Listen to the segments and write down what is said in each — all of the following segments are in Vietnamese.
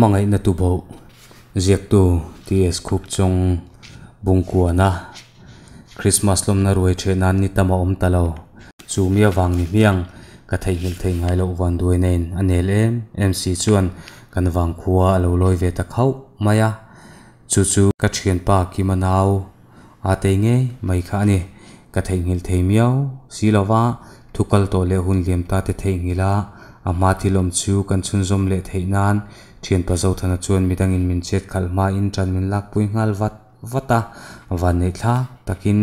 mangai na tu bo ziak tu ti es khup chung bung ku na christmas lom na ruai che nan ni tama om talo chu mi awang ni miang ka thei hil thei ngai lo wan duai nen anel em mc chuan kan wang khuwa lo loi ve ta khau maya chu chu ka thian pa ki manau a te nge mai kha ni ka thei hil thei miao silawa thukal to le hun lem ta te thei ngila ama thilom chu kan chun zom le theinan thian pa zo thana chuan midangin min chet khalma in tran min lak pui ngal vat vata wa nei thla takin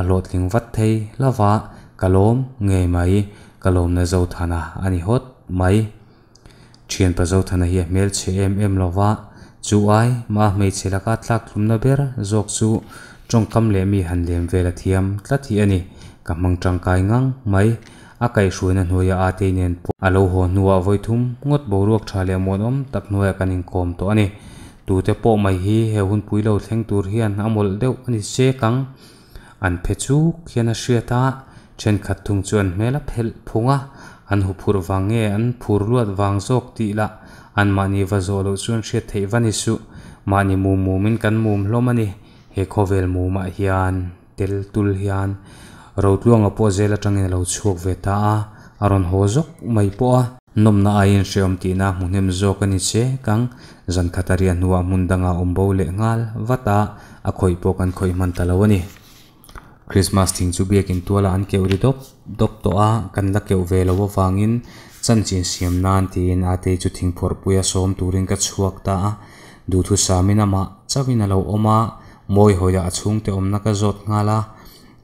a lot ling vat thei lawa kalom nge mai kalom na zo thana ani hot mai thian pa zo thana hi mel che em em lawa chu ai ma mei chelaka thlak thumna ber zok chu trongkam le mi han lem vela thiam tla thi ani kamang tangkai ngang mai akai shuina noya atenin po alo ho nuwa voithum ngot boruak thale monom tak noya kanin kom to ani tu te po mai hi he hun puilo theng tur hian amol deu ani se kang an phechu khiana shiata chen khatung chuan mela phel phunga an hu phur wange an phur ruat wang sok ti la an mani va zolo chuan she thei vani su mani mu mu min kan mum hlom he khovel mu ma hian tel tul hian Rồi road luanga pawh zel atangin lo chhuak về ta a aron ho zok mai pawh a nomna a in hream tihna hmuhnem zawk ani che kang zan khatari a hnuah hmundanga awmbo leh ngal vata a khoi pawh kan khoi hman talo ani christmas thing chu biakin tuala an keuh ri dop dop to a kan la keuh ve lo wangin chan chin siam nan tin a te chu thing phor pui a som turin ka chhuak ta a du thu samin ama chawin a lo oma moi hoya achhung te omna ka zot ngala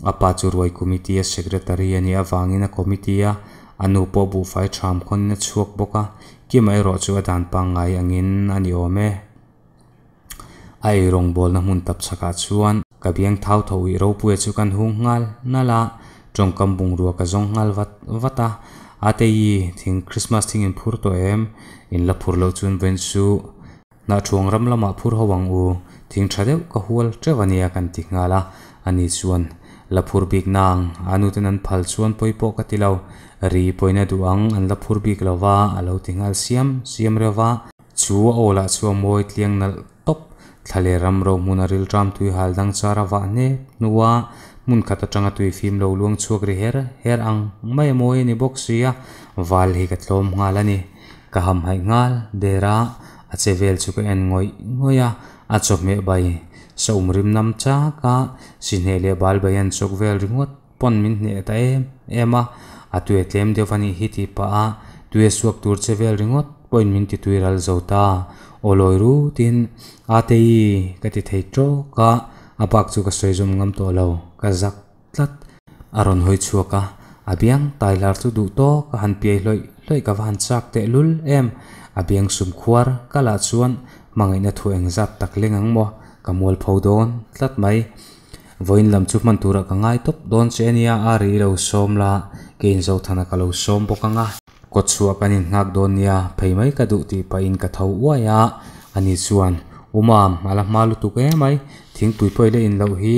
apachurwai committee ya secretary ya ni awangina committee ya anupo bu fai tram khon na chuk boka ki mai ro chu adan pangai angin ani ome ai rong bol na mun tap chaka chuan ka biang thau tho ro pu chu kan hung ngal Nala la chong kam bung ru ka jong ngal wat wata atei thing christmas thing in phur to em in la phur lo chun ven su na chuang ram lama phur hawang u thing thadeu ka hual trewania kan ti ngala ani chuan lapur big nang anu tenan pal chuan poi po katilo ri poina duang an lapur big lova alo tingal siam siam rewa chu ola chu moi tliang nal top thale ram ro munaril tram tui hal dang chara wa ne nuwa mun khata changa tui film lo luang chuak ri her her ang mai moi ni box ya wal hi katlom ngalani kaham hai ngal dera achevel chu ko en ngoi ngoya achop me bai sa umrim năm cha ka sin he le bal bayan chok rừng ngót, pon minh ne ta em em à, ema atue tlem devani hi ti pa a à. tue suak tur che vel ringot point min ti tui ral zota oloi ru tin à, cái ka cho, cả, tro ka apak chu ka soizum ngắm to lo ka zak tlat aron hoi chuaka abiang tailar tu du to ka han piai lôi lôi ka van sắc te lul em abiang à, sum khuar kala chuan mangai na thu eng zat tak ngang mua kamual pho don tlat mai voin lam chu man tura ka ngai top don se nia a ri lo som la kein zo thana ka lo som bo ka nga ko chua kan in ngak don nia phei mai ka du ti pa in ka tho wa ya ani chuan umam ala malu tu ke mai thing pui poi le in lo hi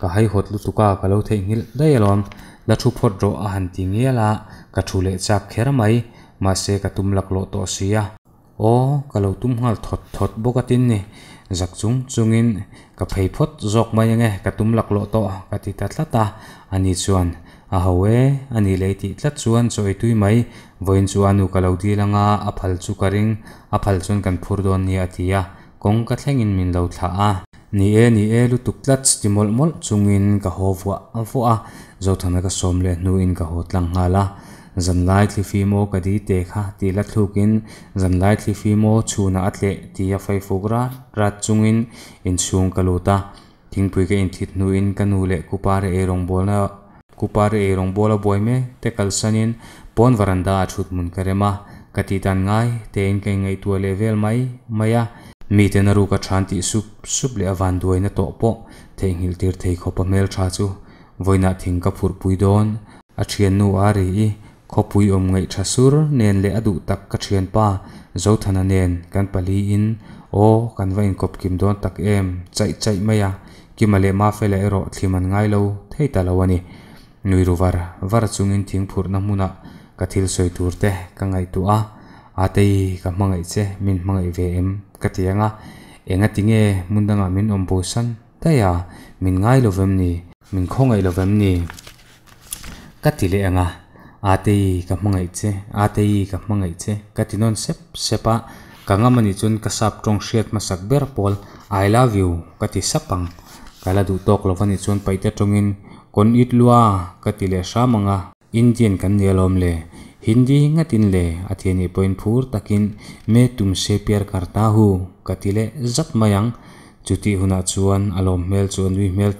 ka hai hot lu tu ka ka lo thei ngil dai lom la thu phot ro a han ti nge la ka thu le chak khera mai ma se ka tum lak lo to sia o ka lo tum hal thot thot bo ka tin ni giặc chúng chung in cả phải phốt dọc mấy nghe cả túm lạc lộ to cả thì tát lát ta anh chuan à hầu ế anh lấy thì lát chuan soi tuy mấy với anh chuan u cả lâu đi langa à phal chu cả ring à phal chuan cần phur don ni atia kong cả thang in mình lâu thả à ni e ni e lu tuk lát chỉ mol mol chung in cả hồ vua à vua rồi thằng cái xóm lên nu in cả hồ tlang ngala zamlai thlifi mo kadi te kha ti la thukin zamlai thlifi mo chuna atle ti ya fai fugra ra chungin in chung kaluta thing pui ke in thit nu in kanu le kupare e rong bolna kupare e rong bola boy me te kalsanin pon varanda achut mun karema kati tan ngai te in kai ngai tu level maya mi te naru ka chanti sup sup le avan duaina to te hil tir te khopa mel cha chu voina thing ka phur pui don achian nu ari hopui om ngai sur nên le adu tak ka thian pa zo thana nen kan pali in o kan va in kop kim don tak em chạy chạy chai chai maya kimale ma fele ero mình ngay lâu thấy ta lo ani nui ru var var chungin tiếng phur na muna ka thil soi tur te ka ngai tu a atei ka mangai che min mangai ve em ka tianga enga tinge mundanga min om bo san taya min ngai lo mình ni min khongai lo vem ni ka tile à ātēi ka mōngai tse, ātēi ka mōngai tse, ka tīnōn sep, sepa, ka ngā mani tsun ka sāp trōng shiat ma sāk bēr pōl, I love you, ka tī sāpang, ka lā du tōk lo vani tsun pa ita trōngin, lua, ka tī le shā mōnga, Indian kan nē lōm le, Hindi ngā tīn le, a tī poin pūr takin, me tūm se piar kar tā hu, ka tī le zat mayang, Chuti huna chuan alo mel chuan wi mel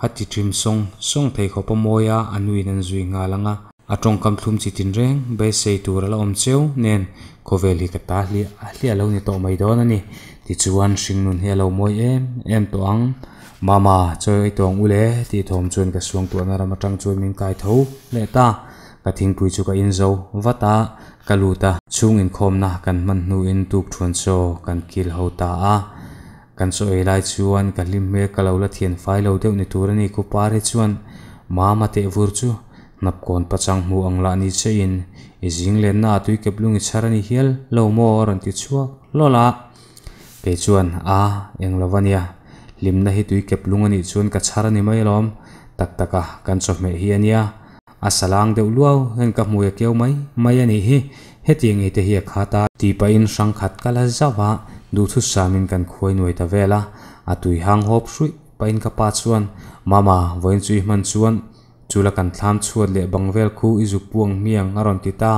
Hát hati trim song song thei khopa moya anuin an zui nga langa atong cam thum chỉ tin rằng reng be sei tur ala om cheu nen khoveli ka ta hli a lâu alo ni to mai nè ani ti chuan sinh nun hi alo moi em em to ang mama choi tong ule ti thom chuan ka suang tu na ram atang chu min kai tho le ta cái thính pui chu cái in ta cái vata ta chung in khom na kan man nuôi in tuk thun số kan kil hậu ta a kan so elai chuan ka hlim hmel ka lo la thian fai lo deuh ni tur ani ku par hi chuan mama te vur chu napkon pachang hmu angla ni chein i zing len na tui keplung i charani hial lo mor an ti chuak lola pe chuan a eng lovania limna hi tui keplung ani chuan ka charani mai lom tak taka kan chaw me hi ania asalang deuh luau hen ka hmuya e keu mai mai ani hi hetiang ite hi khata ti pa in sang khat kala zawa ดูทุสามินกันควยหน่วยตะเวลาอาตุยหางหอบสุยไปนกปาชวนมามาวันสุยมันชวนจุลกันทามชวนเละบังเวลคูอิจุปวงเมียงอรอนติตา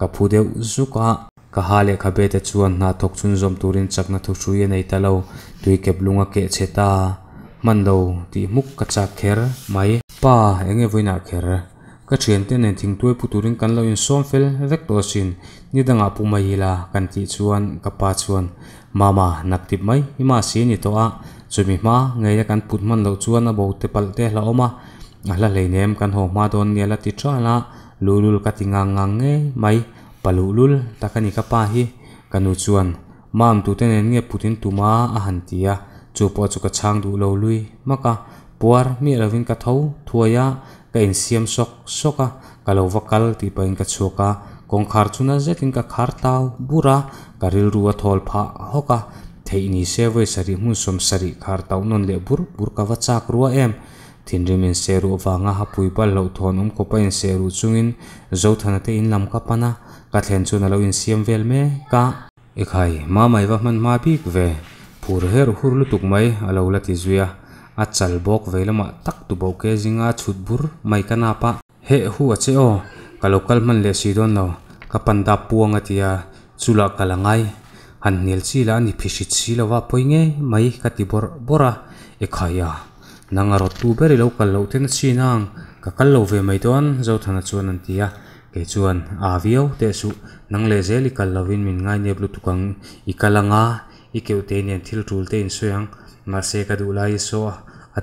กับผู้เดียวสุกะกะฮาเลขเบตชวนนาทกชุนจอมตูรินจักนาทุสุยในตะเลาตุยเก็บลุงเกะเชตามันโลที่มุกกระจักเขรไม่ป้าเองเอวินาเขร ka thian ten en thingtuai puturin kan lo in sawmfel rek tawh sin ni danga puma hi la kan tih chuan ka pa chuan mama nak tip mai ima si ni to a chumi hma ngei kan put man lo chuan a bo te pal te la oma a la lei nem kan ho ma don nia la ti thala lulul ka tinga ngang nge mai palulul takani ka pa hi kanu chuan mam tu ten en nge putin tuma a à han tia à. chu po chu ka chang du lo lui maka puar à. mi lovin ka tho thuaya ka in siam sok soka ka lo vakal ti pa in ka choka kawngkhar chuna zetin ka khar tau bura ka ril ruwa thol pha hoka thei ni sevoi sari mun som sari khar tau non le bur bur ka wa chak ruwa em thin rim in seru awanga hapui pal lo thon um ko pa in seru chungin zo thana te in lam ka pana ka thlen chu na lo in siam vel me ka ekhai ma mai wa man ma bik ve phur her hurlu tuk mai alo la ti zuya a chal bok ve lama tak tu bo ke jinga chut bur pa he hu ka local man le si don lo ka pan da puang atia chula kalangai han nil chi la ni phisi chi la wa poinge mai ka ti bora e khaya nang ro tu ber local lo ten chi nang ka kal ve mai ton zo thana chuan an tia ke chuan a te su nang le zeli kal lovin min ngai ne blu tukang ikalanga ikeu te nen thil rul te in soyang na se ka du lai so go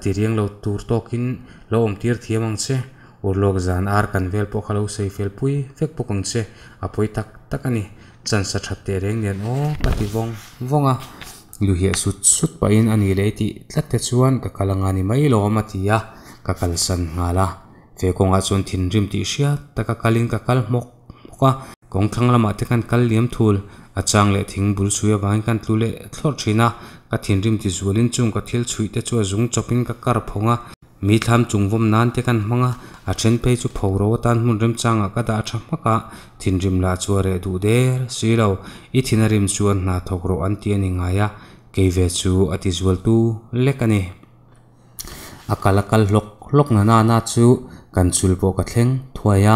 trtkin loomtirtiman r zarkan velaofelpu feon apoittak a ansa tattrndivgvn tlat uan kakala ngaialom li aal kogatkan kallimthl Achang le ting bul suya vang kan tlu le tlor tri ka tiin rim ti zuwa chung ka tiil chui te chua zung chopin ka kar po Mi tham chung vom naan te kan ma a chen pei chu po ro tan mun rim chang a ka da achang ma ka tiin rim la chua re du de r si lau i tiin rim chua na thok ro an tiin ing aya ke ve chu a ti zuwa tu le ka ne. A kalakal lok lok na na na chu kan chul po ka tling thua ya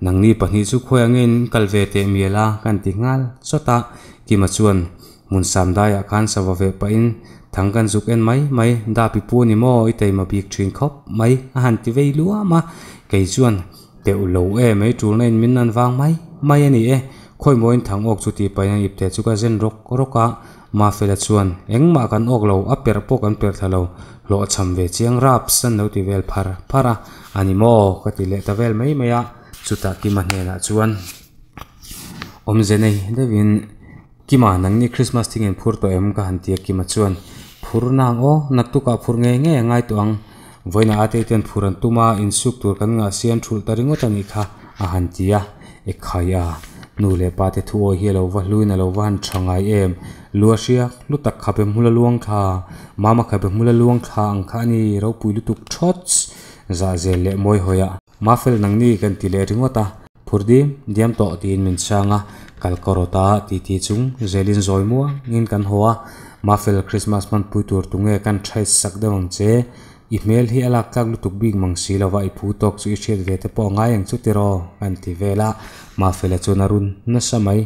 nang ni pahnih chu khoi angin kal ve te mi la kan ti ngal chota ah, ki ma chuan mun sam dai a ah khan sawa ve pa in thang kan zuk en mai mai da pi pu ni mo i te ma bik thin khop mai a han ti ve lu ma kei chuan te u lo e mai tu len min nan wang mai mai ani e khoi moin thang ok chu ti pa yang ip te chu ka zen rok roka ah. ma fela chuan engma kan ok lo a per po kan per thalo lo cham ve chiang rap san lo ti vel phar phara ani mo ka ti le ta vel mai mai a chuta kima hne la chuan om zenei devin kima nang ni christmas thing en phur to em ka hantia kim chuan phur nang o natuka phur nge nge ngai to ang voina ate ten phuran tuma in suk tur kan nga sian thul taringo tani kha a hantia e khaya nu le pa te thu o hi lo wa luina lo wan ai em lúa sia lu tak khắp em mula luang kha mama khắp em mula luang kha anh kha ni ro pui lu tuk thots za zel le moi hoya mafel nangni kan tile ringota purdi diam to tin min changa kalkorota ti ti chung zelin zoimua ngin kan hoa mafel christmas man puitur tunge kan thai sakdawang che email hi ala kak lutuk big mang silawa i pu tok chu ichhel ve te po nga yang chu tiro an ti vela ma fele chu narun na samai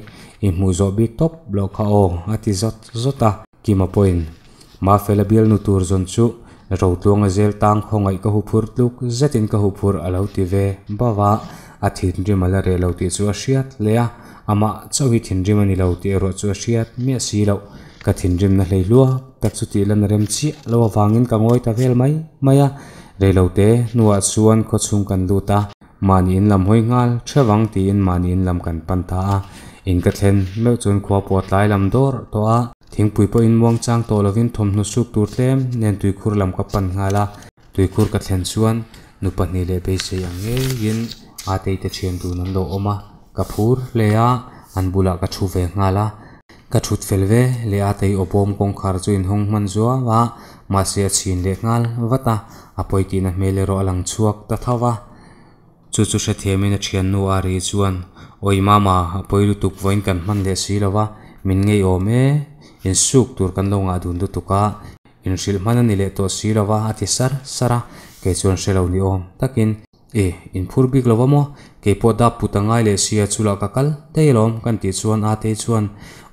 i mu zo bi top block ha o ati zot zota ki ma point ma fele bil nu tur zon chu ro tlung a zel tang khongai ka hu phur tluk zetin ka hu phur alo ti ve bawa a thin rim ala re lo ti chu a hriat le a ama chawi thin rim ani lo ti ro chu a hriat me si lo ka thin rim na hlei lua tak chu ti lan rem chi lo wangin ka ngoi ta vel mai maya re lo te nuwa chuan ko chung kan lu ta mani in lam hoi ngal thewang ti in mani in lam kan pan ta. a in ka thlen me chun khua pot lai lam dor to a thingpui po in muang chang to lovin thom hnu suk tur tlem nen tui khur lam ka pan ngala tui khur ka thlen chuan nu pahni le be se ang nge in a te te thiam du nan lo oma ka le a an bula ka thu ve ngala ka thut fel ve le a te obom kong khar chu in hong man zua wa ma se chin le ngal wata apoi ti na mele ro alang chuak ta thawa chu chu se themin a thian nu a ri chuan oi mama apoi lu tuk voin kan man le si lova min ngei ome in suk tur kan lo nga dun du tuka in sil mana ni le to si ati sar sara ke chon se lo ni om takin e in phur bi glo mo ke po da putangai le si chula ka kal te lom kan ti chuan a te chuan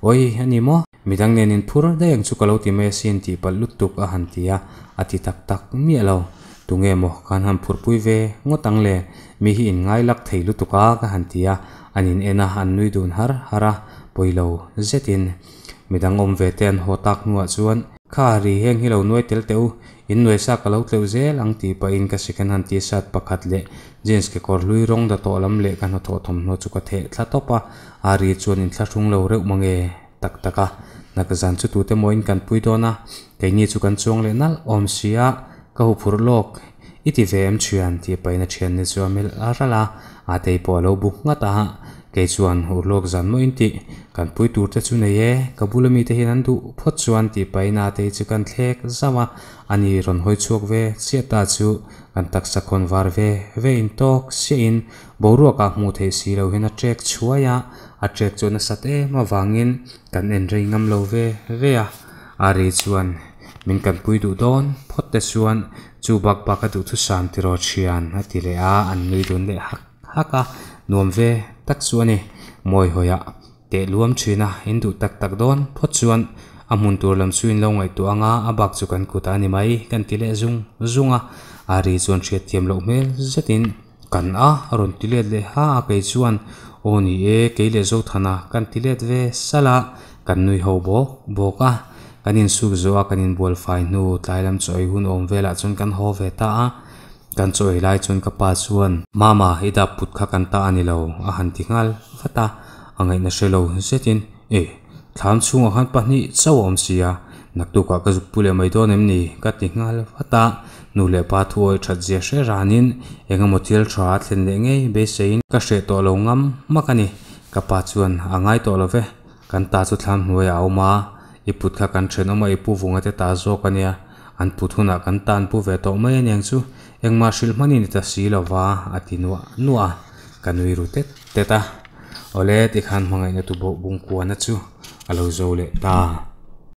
oi ani mo midang nen in phur da yang chukalo ti me sin ti pal lut tuk a han tia ati tak tak mi lo tunge mo kan han phur pui ve ngo tang le mi hi in ngai lak thei lu tuka ka han tia anin ena han nui dun har hara poilo zetin midang om ve ten ho tak nuwa chuan kha ri heng hi lo nuai tel teu in nuai sa ka lo tleu zel ang ti pa in ka second hand t shirt pakhat le jeans ke kor lui rong da to lam le kan tho thom no chu ka the thla topa a ri chuan in thla thung lo reuh mange tak taka nakazan chu tu te moin kan pui dona keini chu kan chuang le nal om sia ka hu phur lok iti vem chuan ti paina thian ni chu amel arala a te po lo buk nga ta ke chuan hu lok zan mo in ti kan pui tur te chu nei e ka bulami phát chuyện an phải phot chuan ti paina te chu kan anh ấy còn ron hoi về, ve siata chu kan tak sa kon var về, về in tok se in boru ka mu the si lo hin a trek chuaya a trek chu na sat e ma wangin kan en rei ngam lo ve ve a ari chuan min kan pui du don phot te chuan chuyện, chú bác bác du thu san ti ro chian a ti là anh an ngei để le hak haka nuam ve tak chu ani moi hoya ah. te luam thina hindu tak tak don phot chuan amun tur lam suin lo ngai tu anga abak chu kan kuta ni mai kan tile zung zunga ah. ari chon thre thiam lo mel zetin à, a ron lệ e, le ha kai chuan oni e keile zo thana kan lệ về sala ah. kan nui ho bo boka kanin suk zo a kanin bol fai nu tlailam choi hun om là chúng kan ho về ta a kan chawi lai chun kapa chuan mama heda putkha kan ta anilo a han tingal fata angai na shelo zetin e thlam chunga han pahni chawam sia naktu ka ka pule mai don emni ka ngal fata nule pa thuoi that je she ranin enga motil tha thlen le ngei be sein ka she to lo ngam makani kapa chuan angai to lo ve kan ta chu thlam huai auma iput kha kan thren oma ipu vunga te ta zo kania an puthuna kan tan pu ve to mai nyang chu yang masil mani ni sila ba ati inuwa nuwa kanoy rutet teta oleh ikan mga tu bungkuan itu su alaw zaulit ta